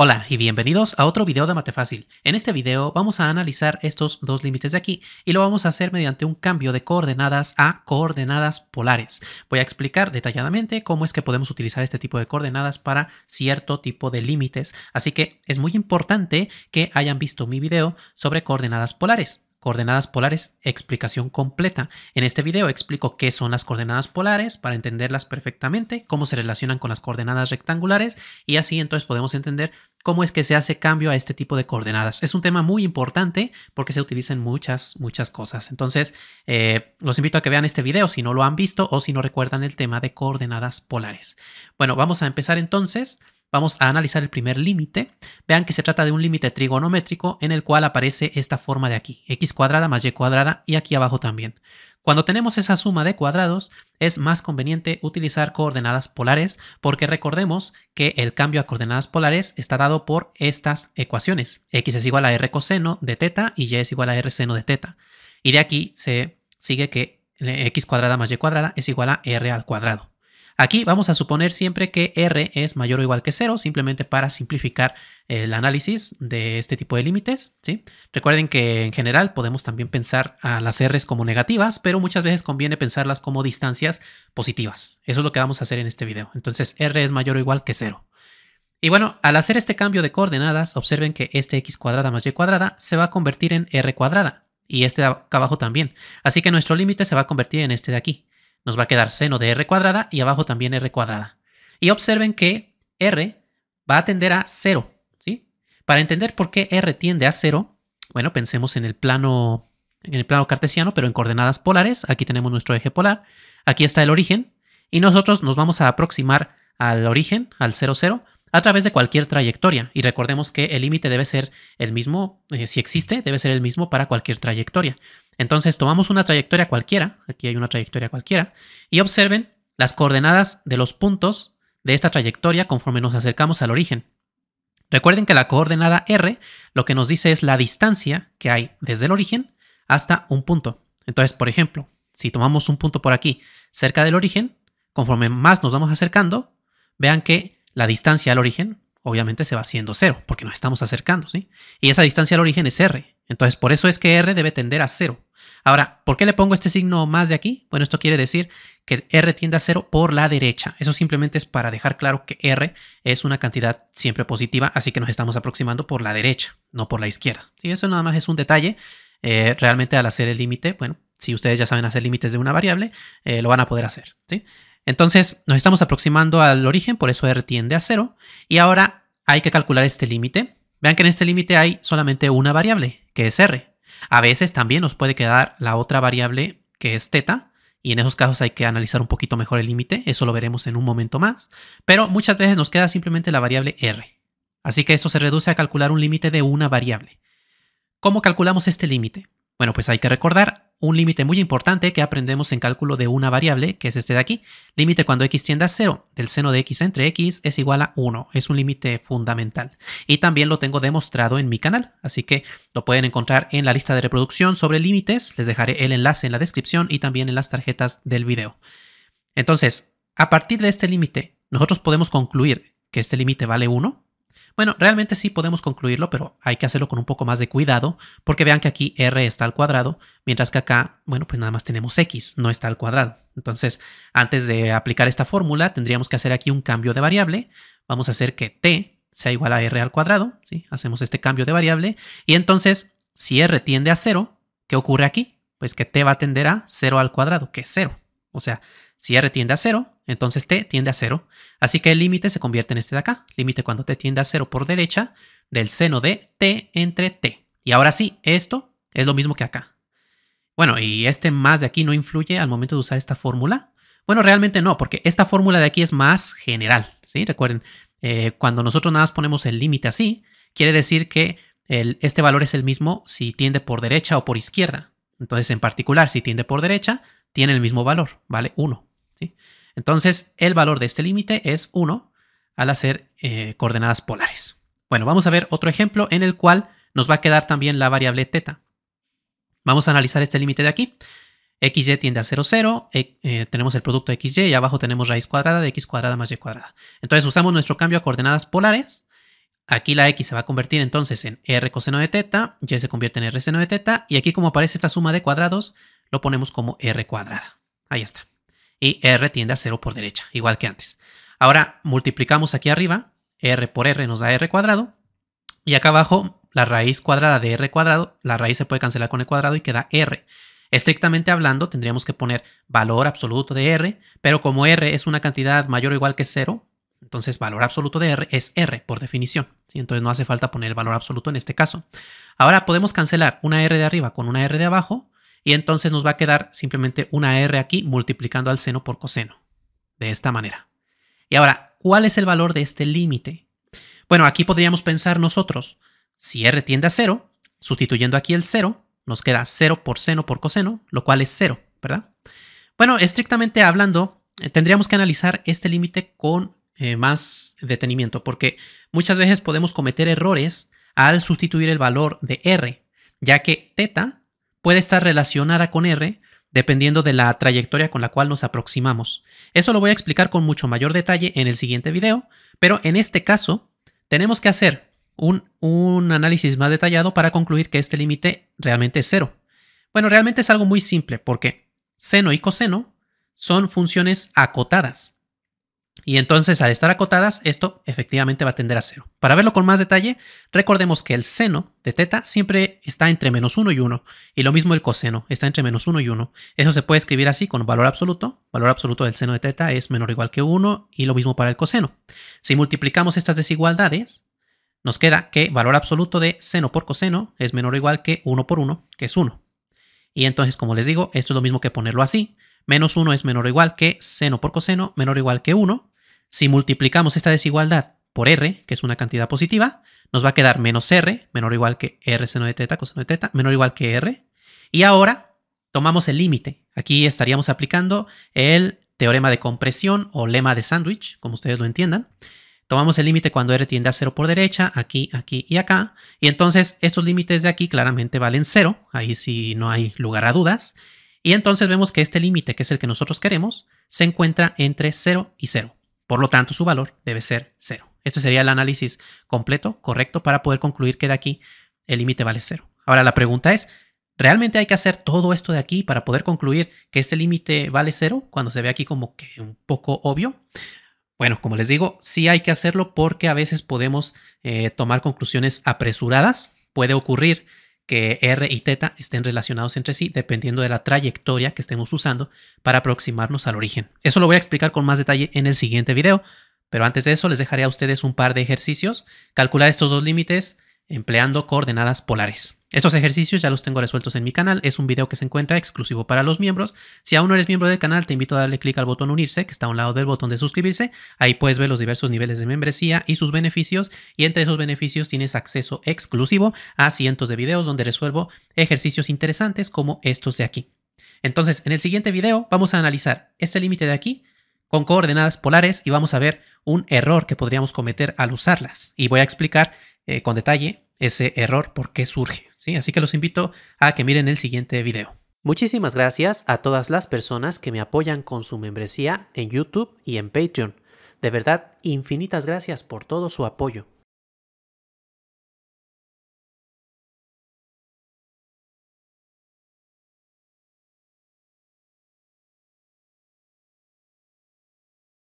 Hola y bienvenidos a otro video de Mate Fácil. En este video vamos a analizar estos dos límites de aquí y lo vamos a hacer mediante un cambio de coordenadas a coordenadas polares. Voy a explicar detalladamente cómo es que podemos utilizar este tipo de coordenadas para cierto tipo de límites, así que es muy importante que hayan visto mi video sobre coordenadas polares coordenadas polares, explicación completa. En este video explico qué son las coordenadas polares para entenderlas perfectamente, cómo se relacionan con las coordenadas rectangulares y así entonces podemos entender cómo es que se hace cambio a este tipo de coordenadas. Es un tema muy importante porque se utilizan muchas, muchas cosas. Entonces, eh, los invito a que vean este video si no lo han visto o si no recuerdan el tema de coordenadas polares. Bueno, vamos a empezar entonces. Vamos a analizar el primer límite. Vean que se trata de un límite trigonométrico en el cual aparece esta forma de aquí, x cuadrada más y cuadrada y aquí abajo también. Cuando tenemos esa suma de cuadrados, es más conveniente utilizar coordenadas polares porque recordemos que el cambio a coordenadas polares está dado por estas ecuaciones. x es igual a r coseno de teta y y es igual a r seno de teta. Y de aquí se sigue que x cuadrada más y cuadrada es igual a r al cuadrado. Aquí vamos a suponer siempre que R es mayor o igual que 0, simplemente para simplificar el análisis de este tipo de límites. ¿sí? Recuerden que en general podemos también pensar a las r como negativas, pero muchas veces conviene pensarlas como distancias positivas. Eso es lo que vamos a hacer en este video. Entonces R es mayor o igual que 0. Y bueno, al hacer este cambio de coordenadas, observen que este x cuadrada más y cuadrada se va a convertir en r cuadrada y este de acá abajo también. Así que nuestro límite se va a convertir en este de aquí, nos va a quedar seno de r cuadrada y abajo también r cuadrada. Y observen que r va a tender a 0. ¿sí? Para entender por qué r tiende a 0, bueno, pensemos en el plano en el plano cartesiano, pero en coordenadas polares. Aquí tenemos nuestro eje polar. Aquí está el origen. Y nosotros nos vamos a aproximar al origen, al 0, 0, a través de cualquier trayectoria. Y recordemos que el límite debe ser el mismo, eh, si existe, debe ser el mismo para cualquier trayectoria. Entonces tomamos una trayectoria cualquiera, aquí hay una trayectoria cualquiera, y observen las coordenadas de los puntos de esta trayectoria conforme nos acercamos al origen. Recuerden que la coordenada r lo que nos dice es la distancia que hay desde el origen hasta un punto. Entonces, por ejemplo, si tomamos un punto por aquí cerca del origen, conforme más nos vamos acercando, vean que la distancia al origen obviamente se va haciendo cero, porque nos estamos acercando, ¿sí? Y esa distancia al origen es r. Entonces, por eso es que r debe tender a cero. Ahora, ¿por qué le pongo este signo más de aquí? Bueno, esto quiere decir que r tiende a cero por la derecha. Eso simplemente es para dejar claro que r es una cantidad siempre positiva, así que nos estamos aproximando por la derecha, no por la izquierda. Y eso nada más es un detalle. Eh, realmente al hacer el límite, bueno, si ustedes ya saben hacer límites de una variable, eh, lo van a poder hacer, ¿sí? Entonces nos estamos aproximando al origen, por eso R tiende a cero. Y ahora hay que calcular este límite. Vean que en este límite hay solamente una variable, que es R. A veces también nos puede quedar la otra variable, que es teta. Y en esos casos hay que analizar un poquito mejor el límite, eso lo veremos en un momento más. Pero muchas veces nos queda simplemente la variable R. Así que esto se reduce a calcular un límite de una variable. ¿Cómo calculamos este límite? Bueno, pues hay que recordar, un límite muy importante que aprendemos en cálculo de una variable, que es este de aquí. Límite cuando x tiende a 0 del seno de x entre x es igual a 1. Es un límite fundamental. Y también lo tengo demostrado en mi canal, así que lo pueden encontrar en la lista de reproducción sobre límites. Les dejaré el enlace en la descripción y también en las tarjetas del video. Entonces, a partir de este límite, nosotros podemos concluir que este límite vale 1. Bueno, realmente sí podemos concluirlo, pero hay que hacerlo con un poco más de cuidado, porque vean que aquí r está al cuadrado, mientras que acá, bueno, pues nada más tenemos x, no está al cuadrado. Entonces, antes de aplicar esta fórmula, tendríamos que hacer aquí un cambio de variable. Vamos a hacer que t sea igual a r al cuadrado, ¿sí? Hacemos este cambio de variable, y entonces, si r tiende a 0, ¿qué ocurre aquí? Pues que t va a tender a 0 al cuadrado, que es 0. O sea, si r tiende a 0, entonces t tiende a 0. Así que el límite se convierte en este de acá. Límite cuando t tiende a 0 por derecha del seno de t entre t. Y ahora sí, esto es lo mismo que acá. Bueno, ¿y este más de aquí no influye al momento de usar esta fórmula? Bueno, realmente no, porque esta fórmula de aquí es más general. ¿sí? Recuerden, eh, cuando nosotros nada más ponemos el límite así, quiere decir que este valor es el mismo si tiende por derecha o por izquierda. Entonces, en particular, si tiende por derecha, tiene el mismo valor, vale 1. ¿sí? Entonces, el valor de este límite es 1 al hacer eh, coordenadas polares. Bueno, vamos a ver otro ejemplo en el cual nos va a quedar también la variable teta. Vamos a analizar este límite de aquí. xy tiende a 0, 0, e, eh, tenemos el producto xy y abajo tenemos raíz cuadrada de x cuadrada más y cuadrada. Entonces usamos nuestro cambio a coordenadas polares. Aquí la x se va a convertir entonces en r coseno de teta, y se convierte en r seno de teta, y aquí como aparece esta suma de cuadrados, lo ponemos como r cuadrada. Ahí está y R tiende a 0 por derecha, igual que antes. Ahora multiplicamos aquí arriba, R por R nos da R cuadrado y acá abajo la raíz cuadrada de R cuadrado, la raíz se puede cancelar con el cuadrado y queda R. Estrictamente hablando, tendríamos que poner valor absoluto de R, pero como R es una cantidad mayor o igual que 0, entonces valor absoluto de R es R por definición. ¿sí? Entonces no hace falta poner el valor absoluto en este caso. Ahora podemos cancelar una R de arriba con una R de abajo y entonces nos va a quedar simplemente una R aquí multiplicando al seno por coseno. De esta manera. Y ahora, ¿cuál es el valor de este límite? Bueno, aquí podríamos pensar nosotros, si R tiende a 0, sustituyendo aquí el 0, nos queda 0 por seno por coseno, lo cual es 0, ¿verdad? Bueno, estrictamente hablando, eh, tendríamos que analizar este límite con eh, más detenimiento, porque muchas veces podemos cometer errores al sustituir el valor de R, ya que θ puede estar relacionada con R dependiendo de la trayectoria con la cual nos aproximamos. Eso lo voy a explicar con mucho mayor detalle en el siguiente video, pero en este caso tenemos que hacer un, análisis más detallado para concluir que este límite realmente es cero. Bueno, realmente es algo muy simple porque seno y coseno son funciones acotadas. Y entonces, al estar acotadas, esto efectivamente va a tender a cero. Para verlo con más detalle, recordemos que el seno de teta siempre está entre menos 1 y 1, y lo mismo el coseno, está entre menos 1 y 1. Eso se puede escribir así con valor absoluto. Valor absoluto del seno de teta es menor o igual que 1, y lo mismo para el coseno. Si multiplicamos estas desigualdades, nos queda que valor absoluto de seno por coseno es menor o igual que 1 por 1, que es 1. Y entonces, como les digo, esto es lo mismo que ponerlo así. Menos 1 es menor o igual que seno por coseno menor o igual que 1 si multiplicamos esta desigualdad por r, que es una cantidad positiva, nos va a quedar menos r, menor o igual que r seno de teta, coseno de teta, menor o igual que r. Y ahora tomamos el límite. Aquí estaríamos aplicando el teorema de compresión o lema de sándwich, como ustedes lo entiendan. Tomamos el límite cuando r tiende a 0 por derecha, aquí, aquí y acá. Y entonces estos límites de aquí claramente valen 0, ahí sí no hay lugar a dudas. Y entonces vemos que este límite, que es el que nosotros queremos, se encuentra entre 0 y 0. Por lo tanto, su valor debe ser cero. Este sería el análisis completo, correcto, para poder concluir que de aquí el límite vale cero. Ahora la pregunta es, ¿realmente hay que hacer todo esto de aquí para poder concluir que este límite vale cero cuando se ve aquí como que un poco obvio? Bueno, como les digo, sí hay que hacerlo porque a veces podemos eh, tomar conclusiones apresuradas. Puede ocurrir que R y Theta estén relacionados entre sí dependiendo de la trayectoria que estemos usando para aproximarnos al origen. Eso lo voy a explicar con más detalle en el siguiente video, pero antes de eso les dejaré a ustedes un par de ejercicios, calcular estos dos límites, empleando coordenadas polares. Esos ejercicios ya los tengo resueltos en mi canal, es un video que se encuentra exclusivo para los miembros. Si aún no eres miembro del canal, te invito a darle clic al botón unirse, que está a un lado del botón de suscribirse. Ahí puedes ver los diversos niveles de membresía y sus beneficios, y entre esos beneficios tienes acceso exclusivo a cientos de videos donde resuelvo ejercicios interesantes como estos de aquí. Entonces, en el siguiente video vamos a analizar este límite de aquí con coordenadas polares y vamos a ver un error que podríamos cometer al usarlas. Y voy a explicar eh, con detalle ese error, por qué surge. ¿sí? Así que los invito a que miren el siguiente video. Muchísimas gracias a todas las personas que me apoyan con su membresía en YouTube y en Patreon. De verdad, infinitas gracias por todo su apoyo.